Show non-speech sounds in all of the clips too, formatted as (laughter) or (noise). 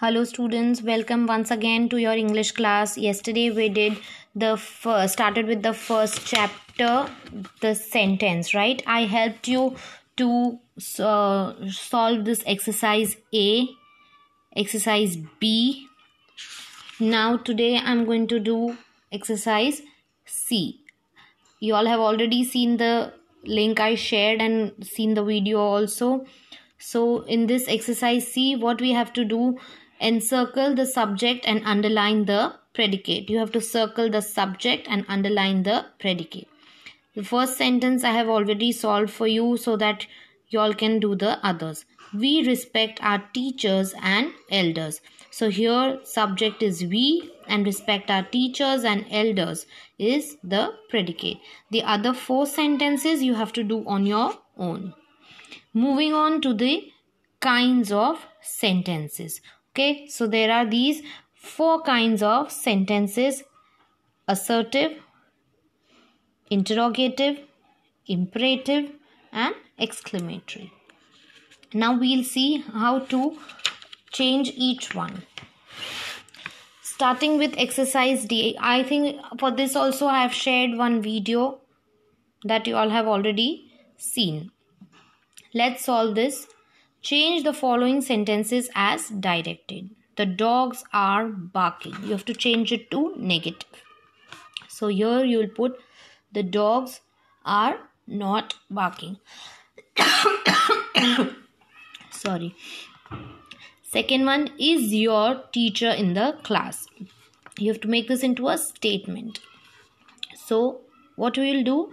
hello students welcome once again to your english class yesterday we did the first, started with the first chapter the sentence right i helped you to uh, solve this exercise a exercise b now today i'm going to do exercise c you all have already seen the link i shared and seen the video also so in this exercise c what we have to do encircle the subject and underline the predicate. You have to circle the subject and underline the predicate. The first sentence I have already solved for you so that you all can do the others. We respect our teachers and elders. So here subject is we and respect our teachers and elders is the predicate. The other four sentences you have to do on your own. Moving on to the kinds of sentences okay so there are these four kinds of sentences assertive interrogative imperative and exclamatory now we'll see how to change each one starting with exercise d i think for this also i have shared one video that you all have already seen let's solve this Change the following sentences as directed. The dogs are barking. You have to change it to negative. So here you will put the dogs are not barking. (coughs) Sorry. Second one is your teacher in the class. You have to make this into a statement. So, what we will do?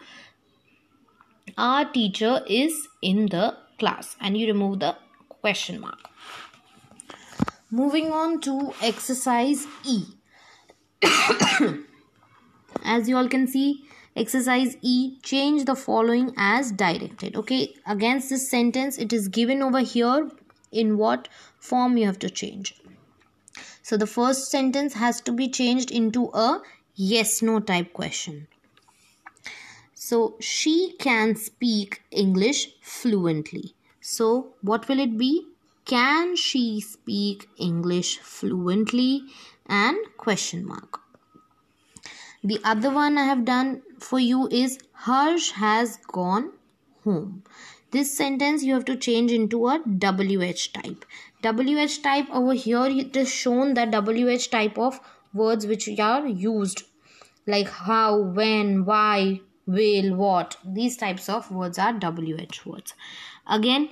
Our teacher is in the class and you remove the question mark moving on to exercise e (coughs) as you all can see exercise e change the following as directed okay against this sentence it is given over here in what form you have to change so the first sentence has to be changed into a yes no type question so she can speak English fluently. So what will it be? Can she speak English fluently? And question mark. The other one I have done for you is Harsh has gone home. This sentence you have to change into a WH type. WH type over here it is shown the WH type of words which are used like how, when, why, whale, what. These types of words are WH words. Again,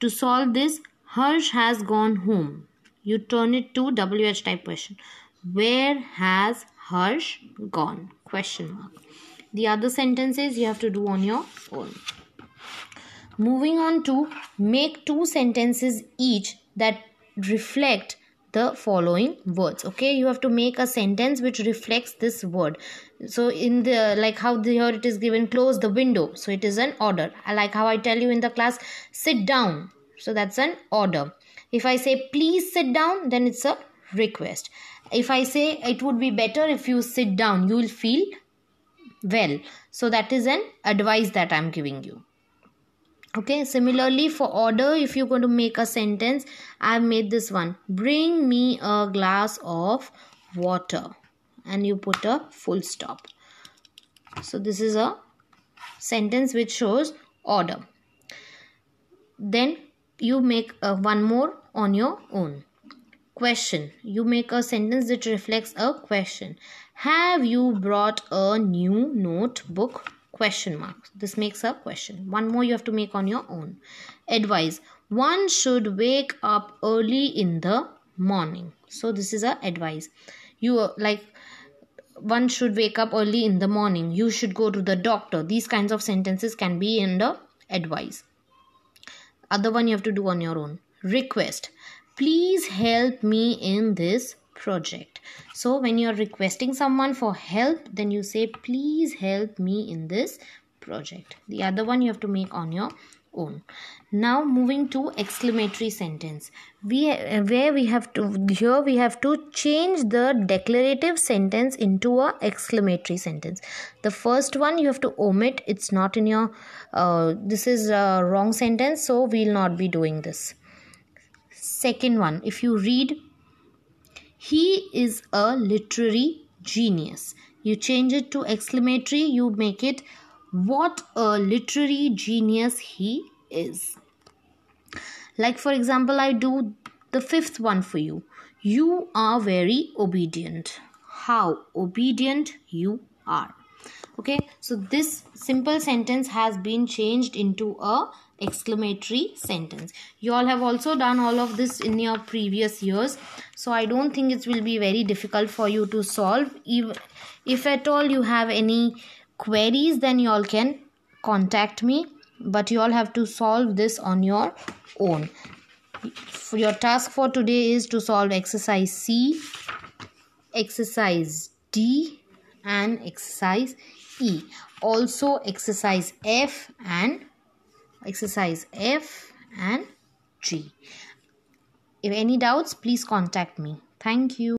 to solve this, Harsh has gone home. You turn it to WH type question. Where has Harsh gone? Question mark. The other sentences you have to do on your own. Moving on to make two sentences each that reflect the following words okay you have to make a sentence which reflects this word so in the like how the, here it is given close the window so it is an order like how i tell you in the class sit down so that's an order if i say please sit down then it's a request if i say it would be better if you sit down you will feel well so that is an advice that i'm giving you okay similarly for order if you're going to make a sentence i've made this one bring me a glass of water and you put a full stop so this is a sentence which shows order then you make uh, one more on your own question you make a sentence that reflects a question have you brought a new notebook question mark this makes a question one more you have to make on your own advice one should wake up early in the morning so this is a advice you like one should wake up early in the morning you should go to the doctor these kinds of sentences can be in the advice other one you have to do on your own request please help me in this project so when you're requesting someone for help then you say please help me in this project the other one you have to make on your own now moving to exclamatory sentence we uh, where we have to here we have to change the declarative sentence into a exclamatory sentence the first one you have to omit it's not in your uh, this is a wrong sentence so we'll not be doing this second one if you read he is a literary genius. You change it to exclamatory, you make it what a literary genius he is. Like, for example, I do the fifth one for you. You are very obedient. How obedient you are okay so this simple sentence has been changed into a exclamatory sentence you all have also done all of this in your previous years so i don't think it will be very difficult for you to solve if, if at all you have any queries then you all can contact me but you all have to solve this on your own your task for today is to solve exercise c exercise d and exercise E. Also exercise F and exercise F and G. If any doubts, please contact me. Thank you.